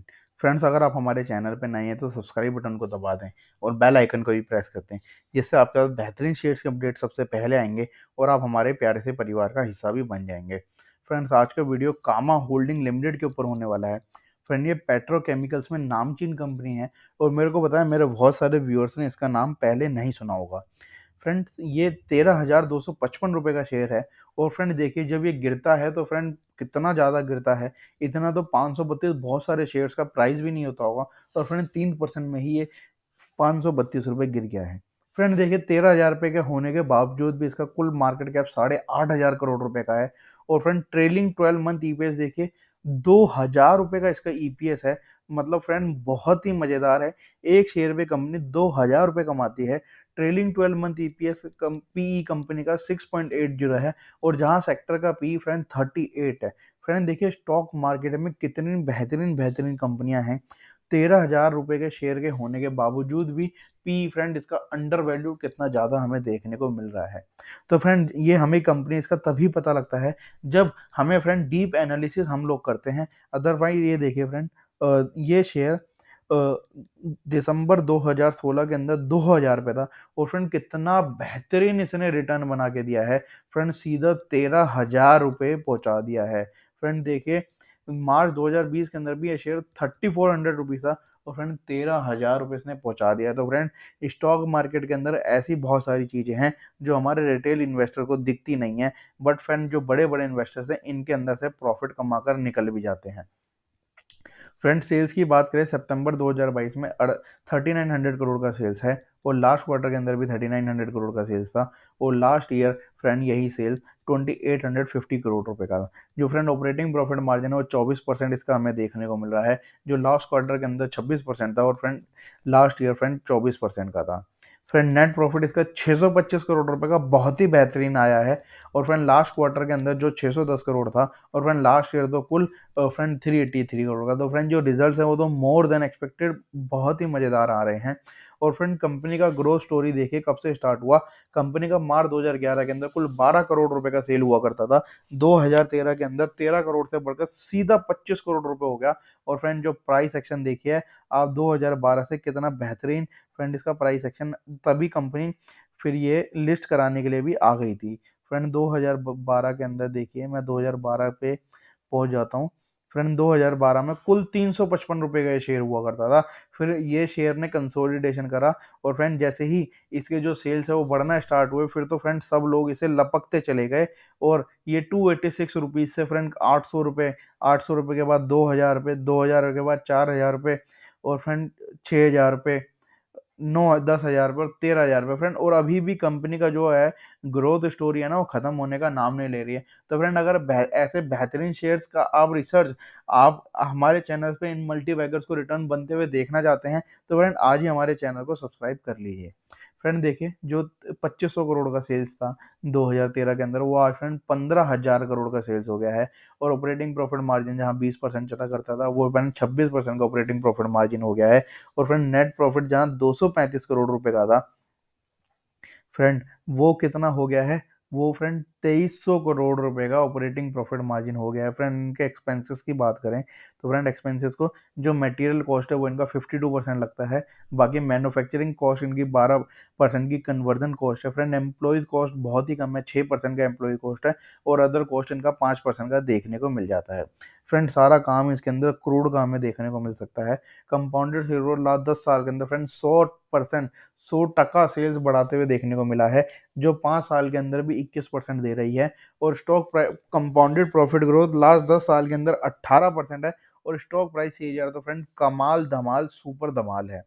content friends अगर आप हमारे चैनल पर नए हैं तो सब्सक्राइब बटन को दबा दें और बेल आइकन को भी प्रेस करते हैं जिससे आपके पास बेहतरीन शेयर्स के अपडेट सबसे पहले आएंगे और आप हमारे प्यारे से परिवार का हिस्सा भी बन जाएंगे फ्रेंड्स आज का वीडियो कामा होल्डिंग लिमिटेड के ऊपर होने वाला है फ्रेंड ये पेट्रोकेमिकल्स में नामचीन कंपनी है और मेरे को बताया मेरे बहुत सारे व्यूअर्स ने इसका नाम पहले नहीं सुना होगा फ्रेंड ये तेरह हज़ार दो सौ पचपन रुपये का शेयर है और फ्रेंड देखिए जब ये गिरता है तो फ्रेंड कितना ज़्यादा गिरता है इतना तो पाँच सौ बत्तीस बहुत सारे शेयर्स का प्राइस भी नहीं होता होगा और फ्रेंड तीन परसेंट में ही ये पाँच सौ बत्तीस रुपये गिर गया है फ्रेंड देखिए तेरह हज़ार रुपये के होने के बावजूद भी इसका कुल मार्केट कैप साढ़े आठ हज़ार करोड़ रुपए का है और friend trailing twelve month E देखिए दो हज़ार रुपये का इसका ई है मतलब फ्रेंड बहुत ही मज़ेदार है एक शेयर पे कंपनी दो हज़ार रुपये कमाती है trailing twelve month EPS e कम पीई e कंपनी का जीरो है और जहां सेक्टर का पी e फ्रेंड 38 है फ्रेंड देखिए स्टॉक मार्केट में कितनी बेहतरीन बेहतरीन कंपनियां हैं तेरह हजार रुपये के शेयर के होने के बावजूद भी पी फ्रेंड इसका अंडर वैल्यू कितना ज़्यादा हमें देखने को मिल रहा है तो फ्रेंड ये हमें कंपनी इसका तभी पता लगता है जब हमें फ्रेंड डीप एनालिसिस हम लोग करते हैं अदरवाइज ये देखिए फ्रेंड ये शेयर दिसंबर 2016 के अंदर दो हज़ार पे था और फ्रेंड कितना बेहतरीन इसने रिटर्न बना के दिया है फ्रेंड सीधा तेरह हज़ार रुपये पहुँचा दिया है फ्रेंड देखिए मार्च 2020 के अंदर भी ये share thirty four hundred rupees था और फ्रेंड तेरह हज़ार रुपये इसने पहुंचा दिया तो फ्रेंड स्टॉक मार्केट के अंदर ऐसी बहुत सारी चीज़ें हैं जो हमारे रिटेल इन्वेस्टर को दिखती नहीं है बट फ्रेंड जो बड़े बड़े इन्वेस्टर्स हैं इनके अंदर से प्रॉफिट कमा कर निकल भी जाते हैं फ्रंट सेल्स की बात करें सितंबर 2022 में थर्टी नाइन हंड्रेड करोड़ का सेल्स है और लास्ट क्वार्टर के अंदर भी थर्टी नाइन हंड्रेड करोड़ का सेल्स था और लास्ट ईयर फ्रेंड यही sales twenty eight hundred fifty crore रुपए का था जो फ्रेंड ऑपरेटिंग प्रॉफिट मार्जिन है वो चौबीस परसेंट इसका हमें देखने को मिल रहा है जो लास्ट क्वार्टर के अंदर छब्बीस परसेंट था और फ्रेंड लास्ट ईयर फ्रेंड चौबीस परसेंट का था फ्रेंड नेट प्रॉफिट इसका 625 करोड़ रुपए का बहुत ही बेहतरीन आया है और फ्रेंड लास्ट क्वार्टर के अंदर जो 610 करोड़ था और फ्रेंड लास्ट ईयर तो कुल फ्रेंड 383 करोड़ का तो फ्रेंड जो रिजल्ट्स हैं वो तो मोर देन एक्सपेक्टेड बहुत ही मज़ेदार आ रहे हैं और फ्रेंड कंपनी का ग्रोथ स्टोरी देखिए कब से स्टार्ट हुआ कंपनी का मार्च 2011 के अंदर कुल 12 करोड़ रुपए का सेल हुआ करता था 2013 के अंदर 13 करोड़ से बढ़कर सीधा 25 करोड़ रुपए हो गया और फ्रेंड जो प्राइस एक्शन देखिए आप 2012 से कितना बेहतरीन फ्रेंड इसका प्राइस एक्शन तभी कंपनी फिर ये लिस्ट कराने के लिए भी आ गई थी फ्रेंड 2012 के अंदर देखिए मैं 2012 पे पहुंच जाता हूँ फ्रेंड 2012 में कुल तीन सौ पचपन रुपये का ये शेयर हुआ करता था फिर ये शेयर ने कंसोलिडेशन करा और फ्रेंड जैसे ही इसके जो सेल्स है वो बढ़ना स्टार्ट हुए फिर तो फ्रेंड सब लोग इसे लपकते चले गए और ये टू एट्टी सिक्स रुपीज़ से फ्रेंड आठ सौ रुपये आठ सौ रुपये के बाद दो हज़ार रुपये दो हज़ार के बाद चार हज़ार रुपये और फ्रेंड छः हज़ार रुपये नौ दस हज़ार पर तेरह हज़ार पर फ्रेंड और अभी भी कंपनी का जो है ग्रोथ स्टोरी है ना वो ख़त्म होने का नाम नहीं ले रही है तो फ्रेंड अगर बह, ऐसे बेहतरीन शेयर्स का आप रिसर्च आप हमारे चैनल पे इन मल्टी को रिटर्न बनते हुए देखना चाहते हैं तो फ्रेंड आज ही हमारे चैनल को सब्सक्राइब कर लीजिए फ्रेंड देखें जो 2500 करोड़ का सेल्स था 2013 के अंदर वो आज फ्रेंड पंद्रह हज़ार करोड़ का सेल्स हो गया है और ऑपरेटिंग प्रॉफिट मार्जिन जहां 20 परसेंट चला करता था वो फ्रेंड 26 परसेंट का ऑपरेटिंग प्रॉफिट मार्जिन हो गया है और फ्रेंड नेट प्रॉफिट जहां 235 करोड़ रुपए का था फ्रेंड वो कितना हो गया है वो फ्रेंड तेईस सौ करोड़ रुपए का ऑपरेटिंग प्रॉफिट मार्जिन हो गया है फ्रेंड इनके एक्सपेंसेस की बात करें तो फ्रेंड एक्सपेंसेस को जो मटेरियल कॉस्ट है वो इनका फिफ्टी टू परसेंट लगता है बाकी मैन्युफैक्चरिंग कॉस्ट इनकी बारह परसेंट की कन्वर्जन कॉस्ट है फ्रेंड एम्प्लॉयज़ कॉस्ट बहुत ही कम है छः परसेंट का एम्प्लॉय कॉस्ट है और अदर कॉस्ट इनका पाँच परसेंट का देखने को मिल जाता है फ्रेंड सारा काम इसके अंदर क्रूड का हमें देखने को मिल सकता है कंपाउंडेड हीरो लास्ट दस साल के अंदर फ्रेंड सौ परसेंट सौ टका सेल्स बढ़ाते हुए देखने को मिला है जो पाँच साल के अंदर भी इक्कीस परसेंट दे रही है और stock compounded profit growth last दस साल के अंदर अट्ठारह परसेंट है और स्टॉक प्राइस सी तो फ्रेंड कमाल धमाल सुपर धमाल है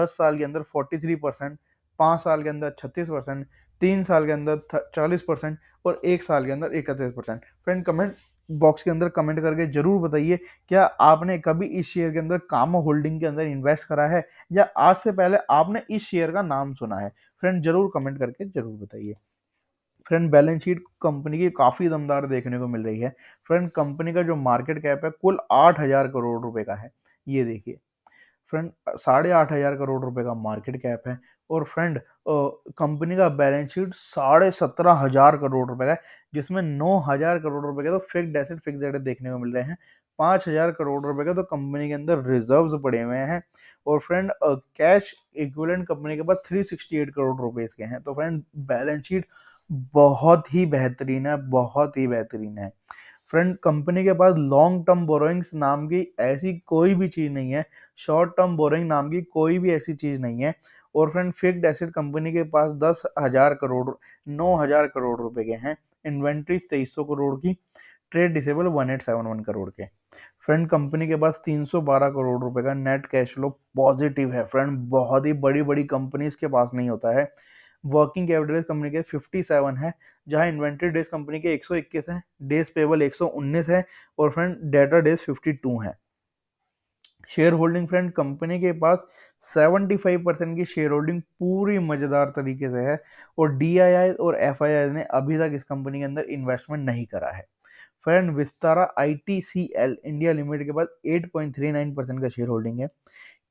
दस साल के अंदर फोर्टी थ्री परसेंट पाँच साल के अंदर छत्तीस परसेंट तीन साल के अंदर चालीस परसेंट और एक साल के अंदर इकतीस परसेंट फ्रेंड कमेंट बॉक्स के अंदर कमेंट करके जरूर बताइए क्या आपने कभी इस शेयर के अंदर काम होल्डिंग के अंदर इन्वेस्ट करा है या आज से पहले आपने इस शेयर का नाम सुना है फ्रेंड जरूर कमेंट करके जरूर बताइए फ्रेंड बैलेंस शीट कंपनी की काफ़ी दमदार देखने को मिल रही है फ्रेंड कंपनी का जो मार्केट कैप है कुल आठ हज़ार करोड़ रुपए का है ये देखिए फ्रेंड साढ़े आठ हज़ार करोड़ रुपए का मार्केट कैप है और फ्रेंड कंपनी का बैलेंस शीट साढ़े सत्रह हज़ार करोड़ रुपए का है जिसमें नौ हज़ार करोड़ रुपए के तो फिक्स एसेट फिक्स एसेट देखने को मिल रहे हैं पाँच हज़ार करोड़ रुपए के तो कंपनी के अंदर रिजर्व्स पड़े हुए हैं और फ्रेंड कैश इक्विलेंट कंपनी के पास थ्री सिक्सटी एट करोड़ रुपए के हैं तो फ्रेंड बैलेंस शीट बहुत ही बेहतरीन है बहुत ही बेहतरीन है फ्रेंड कंपनी के पास लॉन्ग टर्म बोरोइंग्स नाम की ऐसी कोई भी चीज़ नहीं है शॉर्ट टर्म बोरोइंग नाम की कोई भी ऐसी चीज़ नहीं है और फ्रेंड फिक्ड एसेट कंपनी के पास दस हज़ार करोड़ नौ हज़ार करोड़ रुपए के हैं इन्वेंट्री तेईस सौ करोड़ की ट्रेड डिसेबल one eight seven one crore के फ्रेंड कंपनी के पास तीन सौ बारह करोड़ रुपए का नेट कैश फ्लो पॉजिटिव है फ्रेंड बहुत ही बड़ी बड़ी कंपनीज के पास नहीं होता है वर्किंग कैपिटल कंपनी के 57 है जहां इन्वेंट्री डेज कंपनी के 121 हैं डेज पेबल 119 है और फ्रेंड डेटा डेज 52 है शेयर होल्डिंग फ्रेंड कंपनी के पास 75 परसेंट की शेयर होल्डिंग पूरी मज़ेदार तरीके से है और डी और एफ ने अभी तक इस कंपनी के अंदर इन्वेस्टमेंट नहीं करा है फ्रेंड विस्तारा आई इंडिया लिमिटेड के पास 8.39 परसेंट का शेयर होल्डिंग है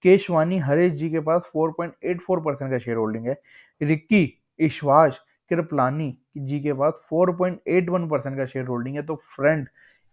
केशवानी हरेश जी के पास 4.84 परसेंट का शेयर होल्डिंग है रिक्की इश्वास कृपलानी जी के पास 4.81 परसेंट का शेयर होल्डिंग है तो फ्रेंड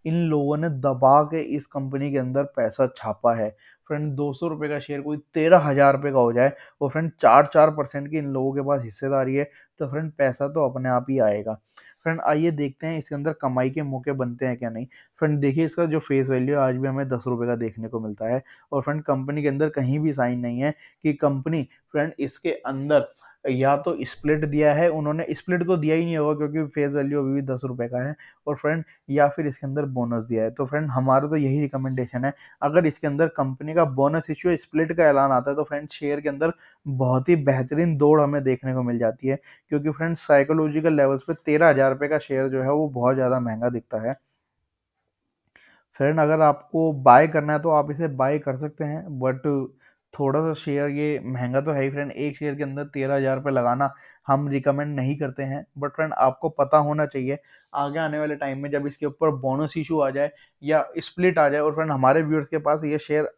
इन लोगों ने दबा के इस कंपनी के अंदर पैसा छापा है फ्रेंड दो सौ रुपये का शेयर कोई तेरह हज़ार रुपये का हो जाए और फ्रेंड चार चार परसेंट की इन लोगों के पास हिस्सेदारी है तो फ्रेंड पैसा तो अपने आप ही आएगा फ्रेंड आइए देखते हैं इसके अंदर कमाई के मौके बनते हैं क्या नहीं फ्रेंड देखिए इसका जो फेस वैल्यू आज भी हमें दस रुपये का देखने को मिलता है और फ्रेंड कंपनी के अंदर कहीं भी साइन नहीं है कि कंपनी फ्रेंड इसके अंदर या तो स्प्लिट दिया है उन्होंने स्प्लिट तो दिया ही नहीं होगा क्योंकि फेस वैल्यू अभी भी दस रुपये का है और फ्रेंड या फिर इसके अंदर बोनस दिया है तो फ्रेंड हमारा तो यही रिकमेंडेशन है अगर इसके अंदर कंपनी का बोनस इश्यू स्प्लिट का ऐलान आता है तो फ्रेंड शेयर के अंदर बहुत ही बेहतरीन दौड़ हमें देखने को मिल जाती है क्योंकि फ्रेंड साइकोलॉजिकल लेवल्स पर तेरह हज़ार रुपये का शेयर जो है वो बहुत ज़्यादा महंगा दिखता है फ्रेंड अगर आपको बाय करना है तो आप इसे बाय कर सकते हैं बट थोड़ा सा शेयर ये महंगा तो है ही फ्रेंड एक शेयर के अंदर तेरह हज़ार रुपये लगाना हम रिकमेंड नहीं करते हैं बट फ्रेंड आपको पता होना चाहिए आगे आने वाले टाइम में जब इसके ऊपर बोनस इशू आ जाए या स्प्लिट आ जाए और फ्रेंड हमारे व्यूअर्स के पास ये शेयर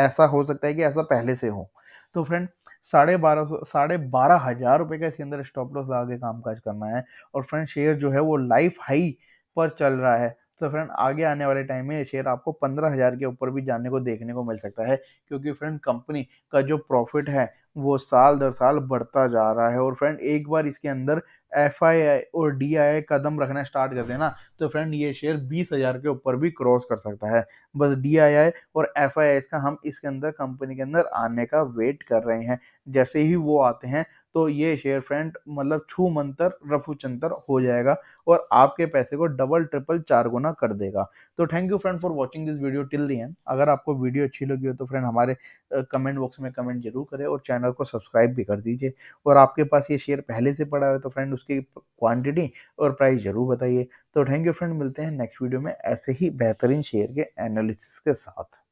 ऐसा हो सकता है कि ऐसा पहले से हो तो फ्रेंड साढ़े बारह सौ साढ़े बारह हज़ार रुपये का इसके अंदर स्टॉप लॉस लगा के काज करना है और फ्रेंड शेयर जो है वो लाइफ हाई पर चल रहा है तो फ्रेंड आगे आने वाले टाइम में ये शेयर आपको पंद्रह हज़ार के ऊपर भी जाने को देखने को मिल सकता है क्योंकि फ्रेंड कंपनी का जो प्रॉफिट है वो साल दर साल बढ़ता जा रहा है और फ्रेंड एक बार इसके अंदर एफ और डी कदम रखना स्टार्ट कर देना तो फ्रेंड ये शेयर बीस हज़ार के ऊपर भी क्रॉस कर सकता है बस डी और एफ का हम इसके अंदर कंपनी के अंदर आने का वेट कर रहे हैं जैसे ही वो आते हैं तो ये शेयर फ्रेंड मतलब छू मंतर रफू चंतर हो जाएगा और आपके पैसे को डबल ट्रिपल चार गुना कर देगा तो thank you friend for watching this video till the end अगर आपको वीडियो अच्छी लगी हो तो फ्रेंड हमारे कमेंट बॉक्स में कमेंट जरूर करें और चैनल को सब्सक्राइब भी कर दीजिए और आपके पास ये शेयर पहले से पड़ा है तो फ्रेंड उसकी क्वान्टिटी और प्राइस जरूर बताइए तो थैंक यू फ्रेंड मिलते हैं नेक्स्ट वीडियो में ऐसे ही बेहतरीन शेयर के एनालिसिस के साथ